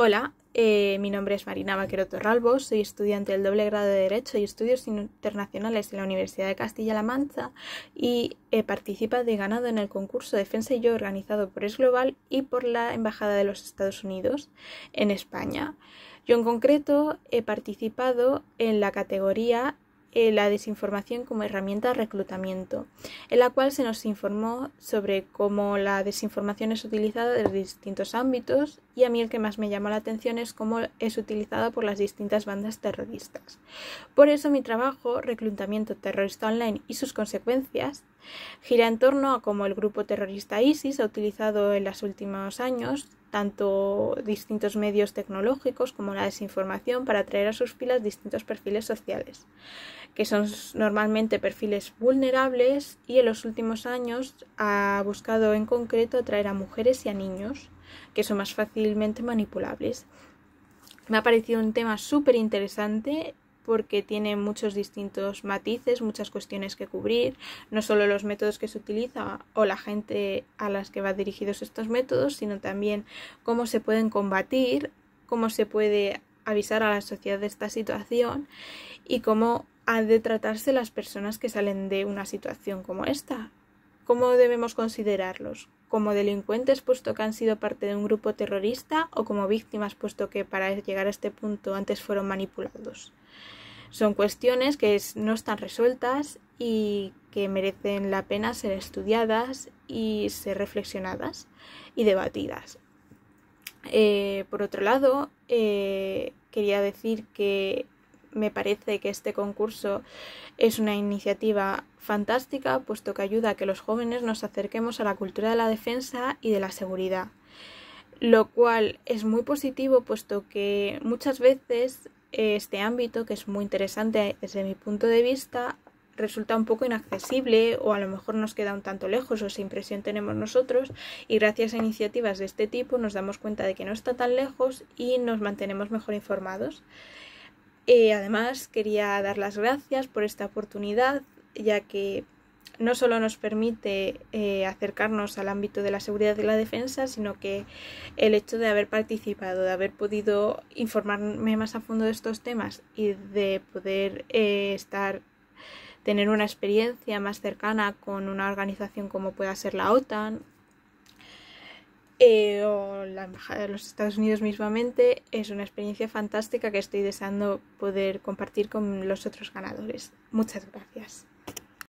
Hola, eh, mi nombre es Marina Vaquero Torralbo, soy estudiante del doble grado de Derecho y Estudios Internacionales en la Universidad de Castilla-La Mancha y he eh, participado de ganado en el concurso Defensa y Yo organizado por Es Global y por la Embajada de los Estados Unidos en España. Yo en concreto he participado en la categoría eh, la desinformación como herramienta de reclutamiento, en la cual se nos informó sobre cómo la desinformación es utilizada desde distintos ámbitos y a mí el que más me llamó la atención es cómo es utilizada por las distintas bandas terroristas. Por eso mi trabajo, Reclutamiento Terrorista Online y sus consecuencias, Gira en torno a cómo el grupo terrorista ISIS ha utilizado en los últimos años tanto distintos medios tecnológicos como la desinformación para atraer a sus filas distintos perfiles sociales, que son normalmente perfiles vulnerables y en los últimos años ha buscado en concreto atraer a mujeres y a niños, que son más fácilmente manipulables. Me ha parecido un tema súper interesante porque tiene muchos distintos matices, muchas cuestiones que cubrir, no solo los métodos que se utiliza o la gente a las que va dirigidos estos métodos, sino también cómo se pueden combatir, cómo se puede avisar a la sociedad de esta situación y cómo han de tratarse las personas que salen de una situación como esta, ¿Cómo debemos considerarlos? ¿Como delincuentes puesto que han sido parte de un grupo terrorista o como víctimas puesto que para llegar a este punto antes fueron manipulados? Son cuestiones que no están resueltas y que merecen la pena ser estudiadas y ser reflexionadas y debatidas. Eh, por otro lado, eh, quería decir que me parece que este concurso es una iniciativa fantástica, puesto que ayuda a que los jóvenes nos acerquemos a la cultura de la defensa y de la seguridad, lo cual es muy positivo, puesto que muchas veces eh, este ámbito, que es muy interesante desde mi punto de vista, resulta un poco inaccesible o a lo mejor nos queda un tanto lejos o esa impresión tenemos nosotros y gracias a iniciativas de este tipo nos damos cuenta de que no está tan lejos y nos mantenemos mejor informados. Eh, además, quería dar las gracias por esta oportunidad, ya que no solo nos permite eh, acercarnos al ámbito de la seguridad y la defensa, sino que el hecho de haber participado, de haber podido informarme más a fondo de estos temas y de poder eh, estar tener una experiencia más cercana con una organización como pueda ser la OTAN eh, o la Embajada de los Estados Unidos mismamente, es una experiencia fantástica que estoy deseando poder compartir con los otros ganadores. Muchas gracias.